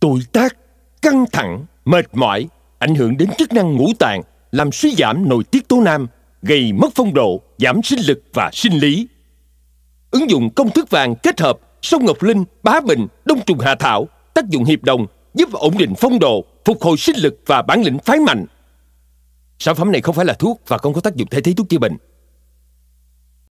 tuổi tác, căng thẳng, mệt mỏi ảnh hưởng đến chức năng ngũ tạng, làm suy giảm nội tiết tố nam, gây mất phong độ, giảm sinh lực và sinh lý. Ứng dụng công thức vàng kết hợp sông Ngọc Linh, Bá Bình, Đông Trùng Hạ Thảo, tác dụng hiệp đồng giúp ổn định phong độ, phục hồi sinh lực và bản lĩnh phái mạnh. Sản phẩm này không phải là thuốc và không có tác dụng thay thế thuốc chữa bệnh.